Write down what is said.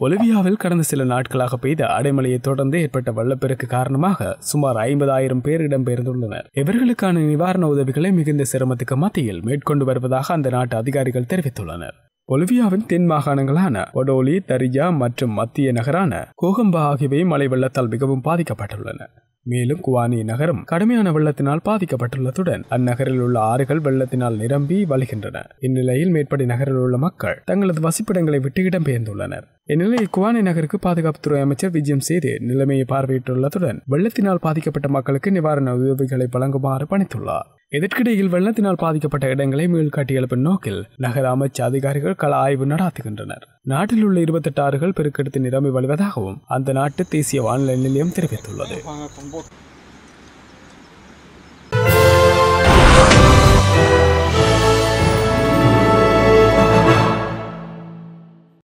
பொலிவியாவில் கடந்த சில நாட்களாக பெய்த அடைமலையை தொடர்ந்து ஏற்பட்ட வெள்ளப்பெருக்கு காரணமாக சுமார் ஐம்பதாயிரம் பேர் இடம்பெயர்ந்துள்ளனர் இவர்களுக்கான நிவாரண உதவிகளை மிகுந்த சிரமத்துக்கு மத்தியில் மேற்கொண்டு வருவதாக அந்த நாட்டு அதிகாரிகள் தெரிவித்துள்ளனர் பொலிவியாவின் தென் மாகாணங்களான ஒடோலி தரியா மற்றும் மத்திய நகரான கோகம்பா ஆகியவை மழை வெள்ளத்தால் மிகவும் பாதிக்கப்பட்டுள்ளன மேலும் குவானி நகரம் கடுமையான வெள்ளத்தினால் பாதிக்கப்பட்டுள்ளதுடன் அந்நகரில் உள்ள ஆறுகள் வெள்ளத்தினால் நிரம்பி வழிகின்றன இந்நிலையில் மேற்படி நகரில் உள்ள மக்கள் தங்களது வசிப்பிடங்களை விட்டு இடம்பெயர்ந்துள்ளனர் இந்நிலையில் குவானி நகருக்கு பாதுகாப்புத்துறை அமைச்சர் விஜயம் செய்து நிலைமையை பார்வையிட்டுள்ளதுடன் வெள்ளத்தினால் பாதிக்கப்பட்ட மக்களுக்கு நிவாரண உதவிகளை வழங்குமாறு பணித்துள்ளார் இதற்கிடையில் வெள்ளத்தினால் பாதிக்கப்பட்ட இடங்களை மீள்காட்டி எழுப்பும் நோக்கில் நகர அமைச்சு அதிகாரிகள் கள ஆய்வு நடாத்துகின்றனர் நாட்டில் உள்ள இருபத்தெட்டு ஆறுகள் பெருக்கெடுத்து நிரம்பி வழிவதாகவும் அந்த நாட்டு தேசிய வானிலை நிலையம் தெரிவித்துள்ளது